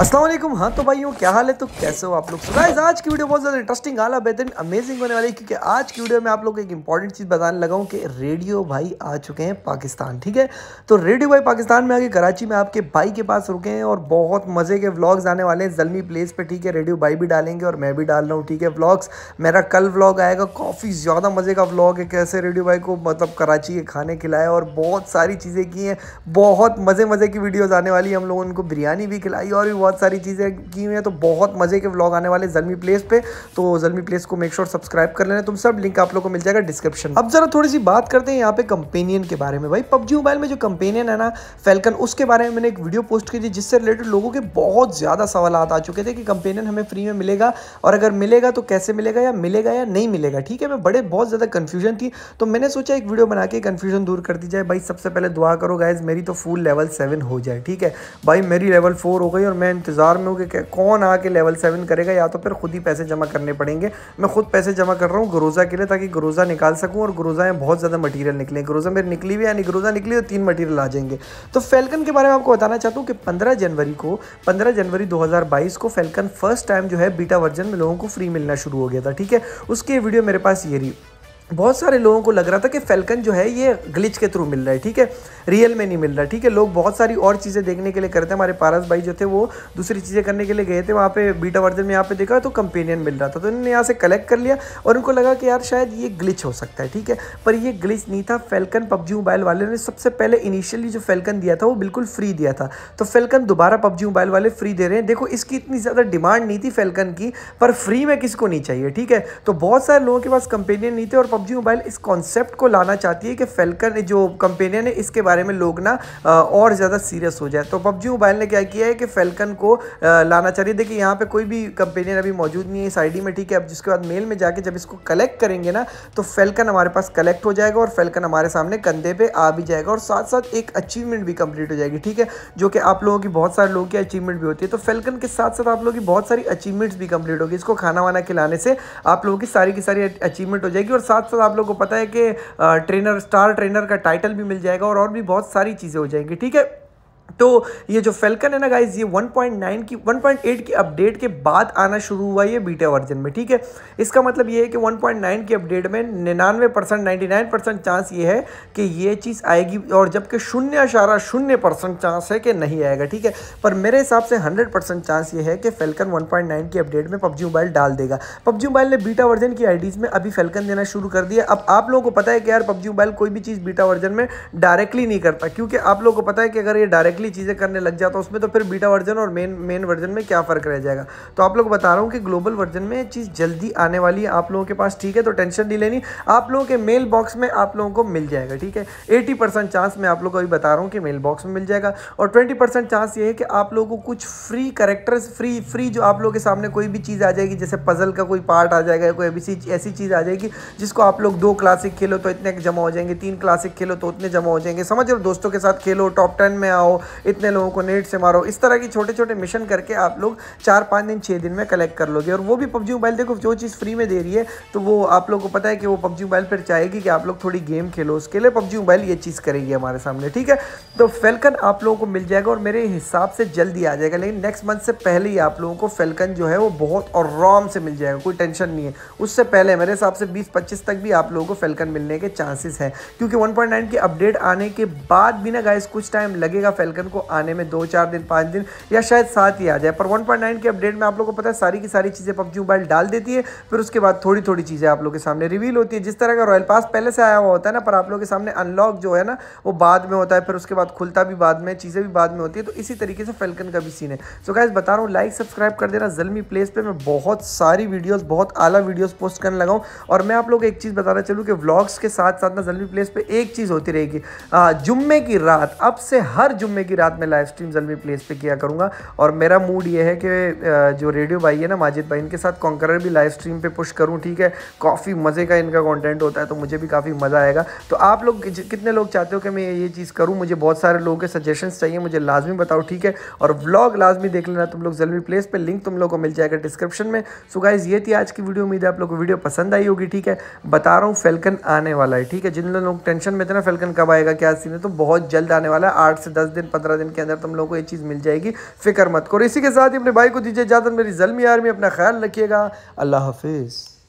असलम हाँ तो भाइयों क्या हाल है तो कैसे हो आप लोग सो गाइस आज की वीडियो बहुत ज़्यादा इंटरेस्टिंग आला बेहतरीन अमेजिंग होने वाली है क्योंकि आज की वीडियो में आप लोग को एक इंपॉर्टेंट चीज़ बताने लगा हूँ कि रेडियो भाई आ चुके हैं पाकिस्तान ठीक है तो रेडियो भाई पाकिस्तान में आगे कराची में आपके भाई के पास रुके हैं और बहुत मज़े के ब्लॉग्स आने वाले हैं जलमी प्लेस पर ठीक है रेडियो भाई भी डालेंगे और मैं भी डाल रहा हूँ ठीक है व्लॉग्स मेरा कल व्लॉग आएगा काफ़ी ज़्यादा मज़े का ब्लॉग है कैसे रेडियो भाई को मतलब कराची के खाने खिलाए और बहुत सारी चीज़ें की हैं बहुत मज़े मज़े की वीडियोज़ आने वाली हम लोगों ने उनको बिरयानी भी खिलाई और भी बहुत सारी चीज़ें की हुई हैं तो बहुत मज़े के व्लॉग आने वाले जलमी प्लेस पे तो जलमी प्लेस को मेक श्योर सब्सक्राइब कर लेना तुम सब लिंक आप लोग को मिल जाएगा डिस्क्रिप्शन अब जरा थोड़ी सी बात करते हैं यहाँ पे कंपेनियन के बारे में भाई पबजी मोबाइल में जो कंपेनियन है ना फैलकन उसके बारे में मैंने एक वीडियो पोस्ट की थी जिससे रिलेटेड लोगों के बहुत ज़्यादा सवाल आ चुके थे कि कंपेनियन हमें फ्री में मिलेगा और अगर मिलेगा तो कैसे मिलेगा या मिलेगा या नहीं मिलेगा ठीक है मैं बड़े बहुत ज़्यादा कन्फ्यूजन थी तो मैंने सोचा एक वीडियो बना के कन्फ्यूजन दूर कर दी जाए भाई सबसे पहले दुआ करो गाइज मेरी तो फुल लेवल सेवन हो जाए ठीक है भाई मेरी लेवल फोर हो गई और मैं मैं इंतज़ार में हूँ कि कौन आके लेवल सेवन करेगा या तो फिर खुद ही पैसे जमा करने पड़ेंगे मैं खुद पैसे जमा कर रहा हूँ ग्रोज़ा के लिए ताकि ग्रोज़ा निकाल सकूँ और ग्रोज़ा में बहुत ज़्यादा मटीरियल निकले ग्रोज़ा मेरी निकली हुई यानी ग्रोज़ा निकली तो तीन मटीरियल आ जाएंगे तो फैलकन के बारे में आपको बताना चाहता हूँ कि पंद्रह जनवरी को पंद्रह जनवरी दो को फैलकन फर्स्ट टाइम जो है बीटा वर्जन में लोगों को फ्री मिलना शुरू हो गया था ठीक है उसकी वीडियो मेरे पास ये रही बहुत सारे लोगों को लग रहा था कि फैलकन जो है ये ग्लिच के थ्रू मिल रहा है ठीक है रियल में नहीं मिल रहा ठीक है लोग बहुत सारी और चीज़ें देखने के लिए करते हैं हमारे पारस भाई जो थे वो दूसरी चीज़ें करने के लिए गए थे वहाँ पे बीटा वर्जन में यहाँ पे देखा तो कंपेनियन मिल रहा था तो इन्होंने यहाँ से कलेक्ट कर लिया और उनको लगा कि यार शायद ये ग्लिच हो सकता है ठीक है पर ये ग्लिच नहीं था फैलकन पबजी मोबाइल वाले ने सबसे पहले इनिशियली जो फैल्कन दिया था वो बिल्कुल फ्री दिया था तो फैल्कन दोबारा पबजी मोबाइल वाले फ्री दे रहे हैं देखो इसकी इतनी ज़्यादा डिमांड नहीं थी फैलकन की पर फ्री में किसको नहीं चाहिए ठीक है तो बहुत सारे लोगों के पास कंपेनियन नहीं थे और पबजी मोबाइल इस कॉन्सेप्ट को लाना चाहती है कि फेलकन जो कंपेनियन है इसके बारे में लोग ना और ज़्यादा सीरियस हो जाए तो पबजी मोबाइल ने क्या किया है कि फेलकन को लाना चाहिए देखिए यहाँ पे कोई भी कंपेनियन अभी मौजूद नहीं है इस आई में ठीक है अब जिसके बाद मेल में जाके जब इसको कलेक्ट करेंगे ना तो फेलकन हमारे पास कलेक्ट हो जाएगा और फेलकन हमारे सामने कंधे पर आ भी जाएगा और साथ साथ एक अचीवमेंट भी कंप्लीट हो जाएगी ठीक है जो कि आप लोगों की बहुत सारे लोगों की अचीवमेंट भी होती है तो फेलकन के साथ साथ आप लोगों की बहुत सारी अचीवमेंट्स भी कंप्लीट होगी इसको खाना वाना खिलाने से आप लोगों की सारी की सारी अचीवमेंट हो जाएगी और साथ साथ आप लोग को पता है कि ट्रेनर स्टार ट्रेनर का टाइटल भी मिल जाएगा और और भी बहुत सारी चीज़ें हो जाएंगी ठीक है तो ये जो फेल्कन है ना गाइज ये 1.9 की 1.8 की अपडेट के बाद आना शुरू हुआ ये बीटा वर्जन में ठीक है इसका मतलब ये है कि 1.9 की अपडेट में निन्यानवे परसेंट नाइन्टी परसेंट चांस ये है कि ये चीज़ आएगी और जबकि शून्य अशारा शून्य परसेंट चांस है कि नहीं आएगा ठीक है पर मेरे हिसाब से हंड्रेड परसेंट चांस ये है कि फेल्कन वन की अपडेट में पबजी मोबाइल डाल देगा पबजी मोबाइल ने बीटा वर्जन की आई में अभी फेल्कन देना शुरू कर दिया अब आप लोगों को पता है कि यार पबजी मोबाइल कोई भी चीज़ बीटा वर्जन में डायरेक्टली नहीं करता क्योंकि आप लोगों को पता है कि अगर ये डायरेक्ट डायरेक्टली चीज़ें करने लग जाता उसमें तो फिर बीटा वर्जन और मेन मेन वर्जन में क्या फ़र्क रह जाएगा तो आप लोग बता रहा हूँ कि ग्लोबल वर्जन में चीज़ जल्दी आने वाली है आप लोगों के पास ठीक है तो टेंशन नहीं लेनी आप लोगों के मेल बॉक्स में आप लोगों को मिल जाएगा ठीक है एटी परसेंट चांस मैं आप लोग को अभी बता रहा हूँ कि मेल बॉक्स में मिल जाएगा और ट्वेंटी परसेंट चांस ये है कि आप लोगों को कुछ फ्री करेक्टर्स फ्री फ्री जो आप लोगों के सामने कोई भी चीज़ आ जाएगी जैसे पजल का कोई पार्ट आ जाएगा कोई अभी ऐसी चीज़ आ जाएगी जिसको आप लोग दो क्लासिक खेलो तो इतने जमा हो जाएंगे तीन क्लासिक खेलो तो उतने जमा हो जाएंगे समझ लो दोस्तों के साथ खेलो टॉप टेन में आओ इतने लोगों को नेट से मारो इस तरह की छोटे छोटे मिशन करके आप लोग चार पाँच दिन छः दिन में कलेक्ट कर लोगे और वो भी पबजी मोबाइल देखो जो चीज़ फ्री में दे रही है तो वो आप लोग को पता है कि वो पबजी मोबाइल फिर चाहेगी कि आप लोग थोड़ी गेम खेलो उसके लिए पबजी मोबाइल ये चीज़ करेगी हमारे सामने ठीक है तो फेलकन आप लोगों को मिल जाएगा और मेरे हिसाब से जल्दी आ जाएगा लेकिन नेक्स्ट मंथ से पहले ही आप लोगों को फेलकन जो है वो बहुत और रॉम से मिल जाएगा कोई टेंशन नहीं है उससे पहले मेरे हिसाब से 20-25 तक भी आप लोगों को फेलकन मिलने के चांसेस हैं क्योंकि 1.9 की अपडेट आने के बाद भी ना गाइस कुछ टाइम लगेगा फेलकन ड्रैगन को आने में दो चार दिन पाँच दिन या शायद साथ ही आ जाए पर 1.9 के अपडेट में आप लोग को पता है सारी की सारी चीज़ें पबजी मोबाइल डाल देती है फिर उसके बाद थोड़ी थोड़ी चीज़ें आप लोग के सामने रिवील होती है जिस तरह का रॉयल पास पहले से आया हुआ होता है ना पर आप लोग के सामने अनलॉक जो है ना वो बाद में होता है फिर उसके बाद खुलता भी बाद में चीज़ें भी बाद में होती है तो इसी तरीके से फेल्कन का भी सीन है सो गाइज बता रहा हूँ लाइक सब्सक्राइब कर देना जलमी प्लेस पर मैं बहुत सारी वीडियोज़ बहुत आला वीडियोज़ पोस्ट करने लगाऊँ और मैं आप लोग एक चीज़ बताना चलूँ कि ब्लॉग्स के साथ साथ ना जलमी प्लेस पर एक चीज़ होती रहेगी जुम्मे की रात अब से हर जुम्मे की रात में लाइव स्ट्रीम जलमी प्लेस पे किया करूँगा और मेरा मूड ये है कि जो रेडियो भाई है ना माजिद भाई इनके साथ कॉन्करर भी लाइव स्ट्रीम पे पुश करूँ ठीक है काफ़ी मज़े का इनका कंटेंट होता है तो मुझे भी काफ़ी मज़ा आएगा तो आप लोग कितने लोग चाहते हो कि मैं ये चीज़ करूँ मुझे बहुत सारे लोगों के सजेशन चाहिए मुझे लाजमी बताओ ठीक है और ब्लॉग लाजमी देख लेना तुम लोग जलमी प्लेस पर लिंक तुम लोग को मिल जाएगा डिस्क्रिप्शन में सो गाइज़ ये थी आज की वीडियो उम्मीद है आप लोग को वीडियो पसंद आई होगी ठीक है बता रहा हूँ फेल्कन आने वाला है ठीक है जिन लोग टेंशन में थे ना फेल्कन कब आएगा क्या सीन है तो बहुत जल्द आने वाला है आठ से दस दिन पंद्रह दिन के अंदर तुम लोगों को ये चीज़ मिल जाएगी फिक्र मत करो इसी के साथ ही अपने भाई को दीजिए इजाज़त मेरी जलमी आर्मी अपना ख्याल रखिएगा अल्लाह हाफिज़